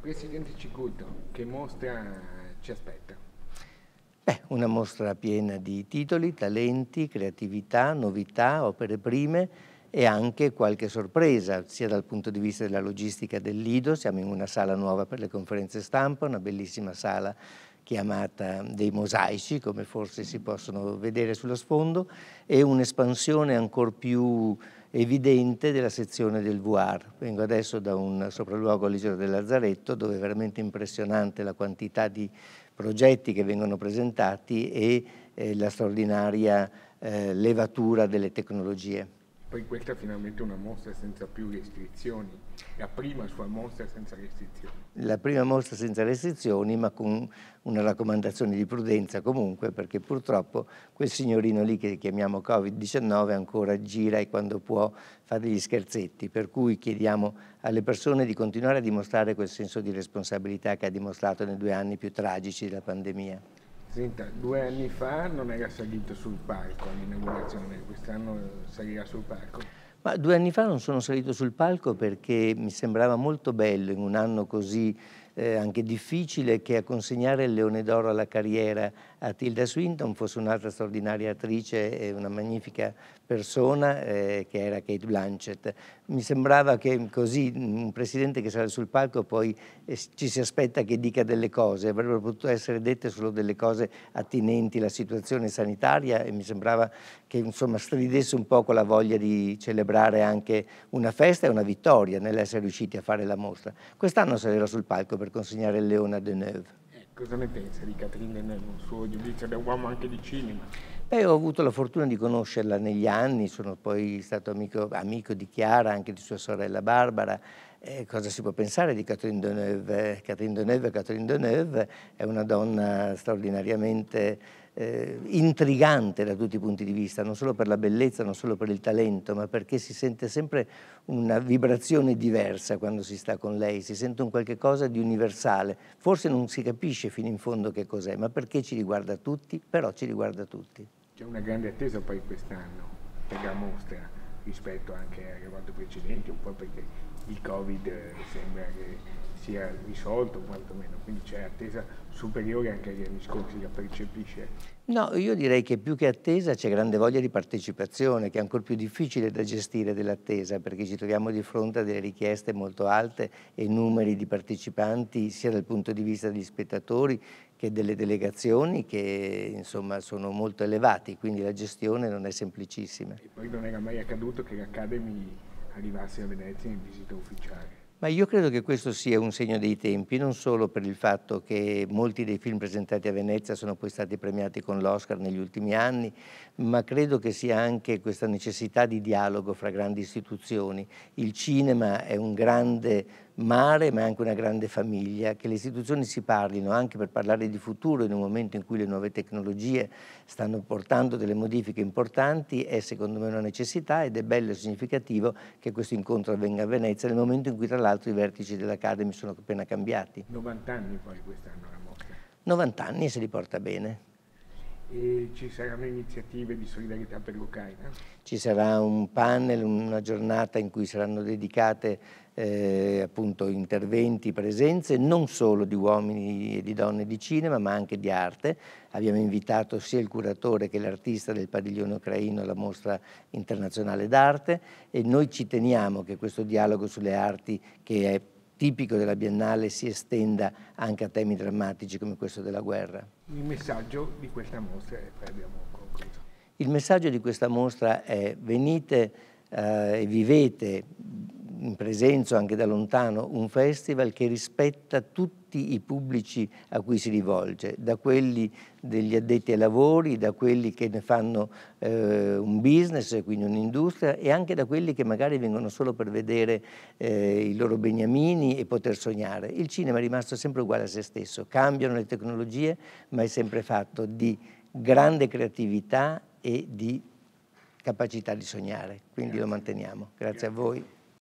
Presidente Cicuto, che mostra ci aspetta? Beh, una mostra piena di titoli, talenti, creatività, novità, opere prime e anche qualche sorpresa, sia dal punto di vista della logistica del Lido, siamo in una sala nuova per le conferenze stampa, una bellissima sala chiamata dei mosaici, come forse si possono vedere sullo sfondo, e un'espansione ancora più evidente della sezione del VR. Vengo adesso da un sopralluogo al Liceo del Lazzaretto dove è veramente impressionante la quantità di progetti che vengono presentati e eh, la straordinaria eh, levatura delle tecnologie poi questa è finalmente una mostra senza più restrizioni, la prima sua mostra senza restrizioni. La prima mostra senza restrizioni, ma con una raccomandazione di prudenza comunque, perché purtroppo quel signorino lì che chiamiamo Covid-19 ancora gira e quando può fa degli scherzetti, per cui chiediamo alle persone di continuare a dimostrare quel senso di responsabilità che ha dimostrato nei due anni più tragici della pandemia. Senta, due anni fa non era salito sul palco all'inaugurazione, quest'anno salirà sul palco? Ma due anni fa non sono salito sul palco perché mi sembrava molto bello in un anno così eh, anche difficile che a consegnare il Leone d'Oro alla carriera a Tilda Swinton fosse un'altra straordinaria attrice e una magnifica persona eh, che era Kate Blanchett. Mi sembrava che così un presidente che sale sul palco poi eh, ci si aspetta che dica delle cose, avrebbero potuto essere dette solo delle cose attinenti alla situazione sanitaria e mi sembrava che insomma stridesse un po' con la voglia di celebrare anche una festa e una vittoria nell'essere riusciti a fare la mostra. Quest'anno salirà sul palco per consegnare il Leona Deneuve. Eh, cosa ne pensa di Catherine Deneuve, un suo giudizio da uomo anche di cinema? Beh, ho avuto la fortuna di conoscerla negli anni, sono poi stato amico, amico di Chiara, anche di sua sorella Barbara. Eh, cosa si può pensare di Catherine Deneuve? Catherine Deneuve, Catherine Deneuve è una donna straordinariamente eh, intrigante da tutti i punti di vista, non solo per la bellezza, non solo per il talento, ma perché si sente sempre una vibrazione diversa quando si sta con lei, si sente un qualche cosa di universale, forse non si capisce fino in fondo che cos'è, ma perché ci riguarda tutti, però ci riguarda tutti c'è una grande attesa poi quest'anno per la mostra rispetto anche alle volte precedenti, un po' perché il Covid eh, sembra che sia risolto quantomeno, quindi c'è attesa superiore anche agli anni scorsi, la percepisce? No, io direi che più che attesa c'è grande voglia di partecipazione, che è ancora più difficile da gestire dell'attesa, perché ci troviamo di fronte a delle richieste molto alte e numeri di partecipanti sia dal punto di vista degli spettatori che delle delegazioni che insomma, sono molto elevati, quindi la gestione non è semplicissima. E poi non era mai accaduto che l'Academy arrivasse a Venezia in visita ufficiale. Ma io credo che questo sia un segno dei tempi, non solo per il fatto che molti dei film presentati a Venezia sono poi stati premiati con l'Oscar negli ultimi anni, ma credo che sia anche questa necessità di dialogo fra grandi istituzioni. Il cinema è un grande mare ma è anche una grande famiglia, che le istituzioni si parlino anche per parlare di futuro in un momento in cui le nuove tecnologie stanno portando delle modifiche importanti è secondo me una necessità ed è bello e significativo che questo incontro avvenga a Venezia nel momento in cui tra l'altro i vertici dell'Academy sono appena cambiati. 90 anni poi quest'anno la mostra. 90 anni se li porta bene. E ci saranno iniziative di solidarietà per l'Ucraina? Ci sarà un panel, una giornata in cui saranno dedicate eh, appunto interventi, presenze, non solo di uomini e di donne di cinema, ma anche di arte. Abbiamo invitato sia il curatore che l'artista del padiglione ucraino alla mostra internazionale d'arte e noi ci teniamo che questo dialogo sulle arti, che è tipico della Biennale, si estenda anche a temi drammatici come questo della guerra il messaggio di questa mostra e poi abbiamo concluso. Il messaggio di questa mostra è venite eh, e vivete in presenza anche da lontano un festival che rispetta tutti i pubblici a cui si rivolge, da quelli degli addetti ai lavori, da quelli che ne fanno eh, un business, quindi un'industria, e anche da quelli che magari vengono solo per vedere eh, i loro beniamini e poter sognare. Il cinema è rimasto sempre uguale a se stesso, cambiano le tecnologie, ma è sempre fatto di grande creatività e di capacità di sognare, quindi Grazie. lo manteniamo. Grazie, Grazie. a voi.